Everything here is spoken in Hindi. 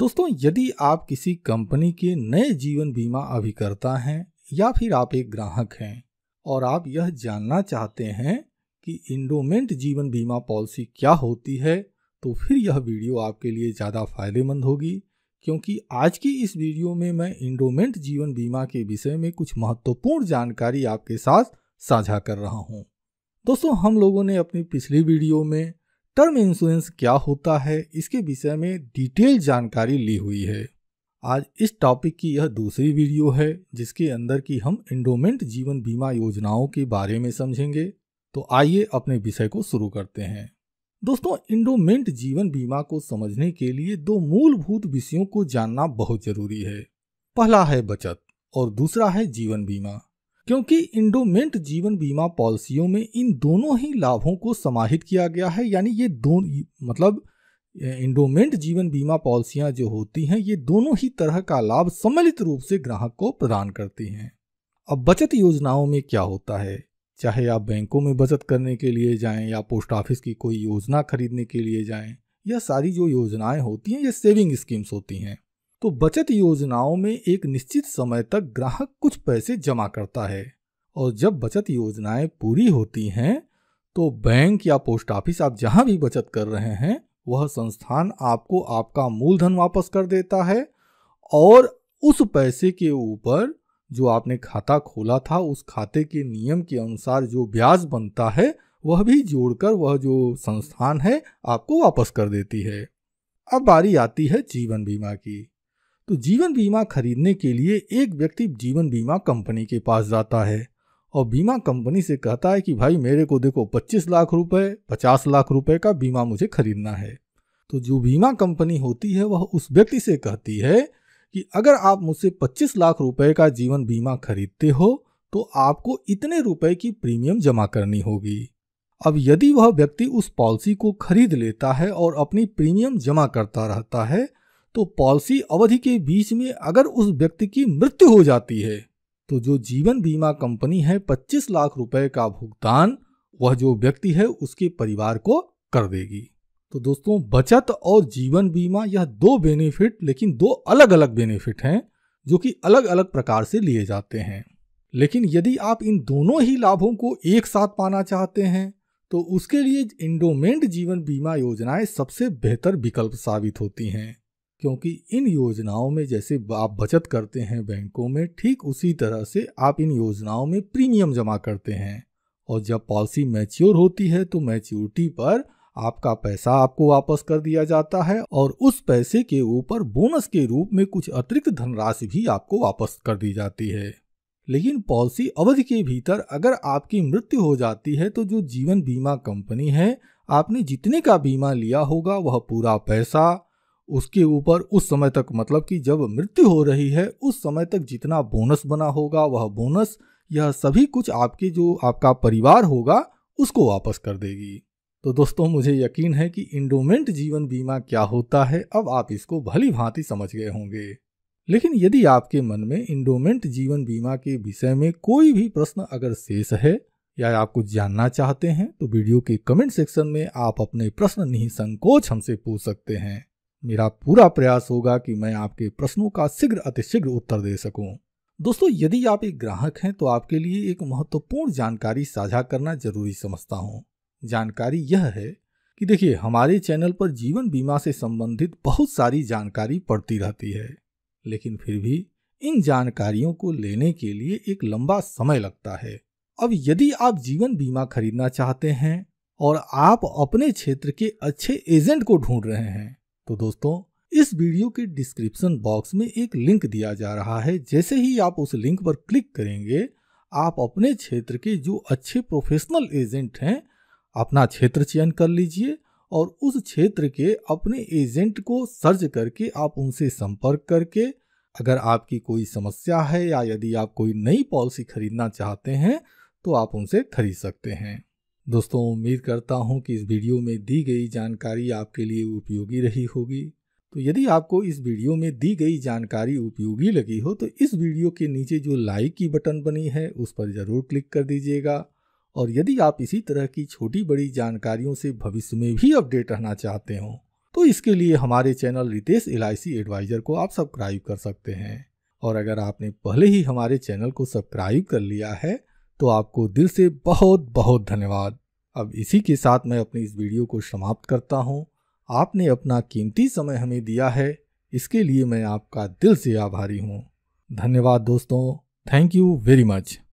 दोस्तों यदि आप किसी कंपनी के नए जीवन बीमा अभिकर्ता हैं या फिर आप एक ग्राहक हैं और आप यह जानना चाहते हैं कि इंडोमेंट जीवन बीमा पॉलिसी क्या होती है तो फिर यह वीडियो आपके लिए ज़्यादा फायदेमंद होगी क्योंकि आज की इस वीडियो में मैं इंडोमेंट जीवन बीमा के विषय में कुछ महत्वपूर्ण जानकारी आपके साथ साझा कर रहा हूँ दोस्तों हम लोगों ने अपनी पिछली वीडियो में टर्म इंश्योरेंस क्या होता है इसके विषय में डिटेल जानकारी ली हुई है आज इस टॉपिक की यह दूसरी वीडियो है जिसके अंदर की हम इंडोमेंट जीवन बीमा योजनाओं के बारे में समझेंगे तो आइए अपने विषय को शुरू करते हैं दोस्तों इंडोमेंट जीवन बीमा को समझने के लिए दो मूलभूत विषयों को जानना बहुत जरूरी है पहला है बचत और दूसरा है जीवन बीमा क्योंकि इंडोमेंट जीवन बीमा पॉलिसियों में इन दोनों ही लाभों को समाहित किया गया है यानी ये दो मतलब इंडोमेंट जीवन बीमा पॉलिसियां जो होती हैं ये दोनों ही तरह का लाभ सम्मिलित रूप से ग्राहक को प्रदान करती हैं अब बचत योजनाओं में क्या होता है चाहे आप बैंकों में बचत करने के लिए जाएं या पोस्ट ऑफिस की कोई योजना खरीदने के लिए जाएं या सारी जो योजनाएं होती हैं ये सेविंग स्कीम्स होती हैं तो बचत योजनाओं में एक निश्चित समय तक ग्राहक कुछ पैसे जमा करता है और जब बचत योजनाएं पूरी होती हैं तो बैंक या पोस्ट ऑफिस आप जहां भी बचत कर रहे हैं वह संस्थान आपको आपका मूलधन वापस कर देता है और उस पैसे के ऊपर जो आपने खाता खोला था उस खाते के नियम के अनुसार जो ब्याज बनता है वह भी जोड़कर वह जो संस्थान है आपको वापस कर देती है अब बारी आती है जीवन बीमा की तो जीवन बीमा खरीदने के लिए एक व्यक्ति जीवन बीमा कंपनी के पास जाता है और बीमा कंपनी से कहता है कि भाई मेरे को देखो 25 लाख रुपए 50 लाख रुपए का बीमा मुझे खरीदना है तो जो बीमा कंपनी होती है वह उस व्यक्ति से कहती है कि अगर आप मुझसे 25 लाख रुपए का जीवन बीमा खरीदते हो तो आपको इतने रुपए की प्रीमियम जमा करनी होगी अब यदि वह व्यक्ति उस पॉलिसी को खरीद लेता है और अपनी प्रीमियम जमा करता रहता है तो पॉलिसी अवधि के बीच में अगर उस व्यक्ति की मृत्यु हो जाती है तो जो जीवन बीमा कंपनी है 25 लाख रुपए का भुगतान वह जो व्यक्ति है उसके परिवार को कर देगी तो दोस्तों बचत और जीवन बीमा यह दो बेनिफिट लेकिन दो अलग अलग बेनिफिट हैं जो कि अलग अलग प्रकार से लिए जाते हैं लेकिन यदि आप इन दोनों ही लाभों को एक साथ पाना चाहते हैं तो उसके लिए इंडोमेंट जीवन बीमा योजनाएं सबसे बेहतर विकल्प साबित होती हैं क्योंकि इन योजनाओं में जैसे आप बचत करते हैं बैंकों में ठीक उसी तरह से आप इन योजनाओं में प्रीमियम जमा करते हैं और जब पॉलिसी मैच्योर होती है तो मैच्योरिटी पर आपका पैसा आपको वापस कर दिया जाता है और उस पैसे के ऊपर बोनस के रूप में कुछ अतिरिक्त धनराशि भी आपको वापस कर दी जाती है लेकिन पॉलिसी अवधि के भीतर अगर आपकी मृत्यु हो जाती है तो जो जीवन बीमा कंपनी है आपने जितने का बीमा लिया होगा वह पूरा पैसा उसके ऊपर उस समय तक मतलब कि जब मृत्यु हो रही है उस समय तक जितना बोनस बना होगा वह बोनस यह सभी कुछ आपके जो आपका परिवार होगा उसको वापस कर देगी तो दोस्तों मुझे यकीन है कि इंडोमेंट जीवन बीमा क्या होता है अब आप इसको भली भांति समझ गए होंगे लेकिन यदि आपके मन में इंडोमेंट जीवन बीमा के विषय में कोई भी प्रश्न अगर शेष है या आप कुछ जानना चाहते हैं तो वीडियो के कमेंट सेक्शन में आप अपने प्रश्न निःसंकोच हमसे पूछ सकते हैं मेरा पूरा प्रयास होगा कि मैं आपके प्रश्नों का शीघ्र अतिशीघ्र उत्तर दे सकूं। दोस्तों यदि आप एक ग्राहक हैं तो आपके लिए एक महत्वपूर्ण जानकारी साझा करना जरूरी समझता हूं। जानकारी यह है कि देखिए हमारे चैनल पर जीवन बीमा से संबंधित बहुत सारी जानकारी पड़ती रहती है लेकिन फिर भी इन जानकारियों को लेने के लिए एक लंबा समय लगता है अब यदि आप जीवन बीमा खरीदना चाहते हैं और आप अपने क्षेत्र के अच्छे एजेंट को ढूंढ रहे हैं तो दोस्तों इस वीडियो के डिस्क्रिप्शन बॉक्स में एक लिंक दिया जा रहा है जैसे ही आप उस लिंक पर क्लिक करेंगे आप अपने क्षेत्र के जो अच्छे प्रोफेशनल एजेंट हैं अपना क्षेत्र चयन कर लीजिए और उस क्षेत्र के अपने एजेंट को सर्च करके आप उनसे संपर्क करके अगर आपकी कोई समस्या है या यदि आप कोई नई पॉलिसी खरीदना चाहते हैं तो आप उनसे खरीद सकते हैं दोस्तों उम्मीद करता हूँ कि इस वीडियो में दी गई जानकारी आपके लिए उपयोगी रही होगी तो यदि आपको इस वीडियो में दी गई जानकारी उपयोगी लगी हो तो इस वीडियो के नीचे जो लाइक की बटन बनी है उस पर ज़रूर क्लिक कर दीजिएगा और यदि आप इसी तरह की छोटी बड़ी जानकारियों से भविष्य में भी अपडेट रहना चाहते हो तो इसके लिए हमारे चैनल रितेश एल एडवाइज़र को आप सब्सक्राइब कर सकते हैं और अगर आपने पहले ही हमारे चैनल को सब्सक्राइब कर लिया है तो आपको दिल से बहुत बहुत धन्यवाद अब इसी के साथ मैं अपनी इस वीडियो को समाप्त करता हूँ आपने अपना कीमती समय हमें दिया है इसके लिए मैं आपका दिल से आभारी हूँ धन्यवाद दोस्तों थैंक यू वेरी मच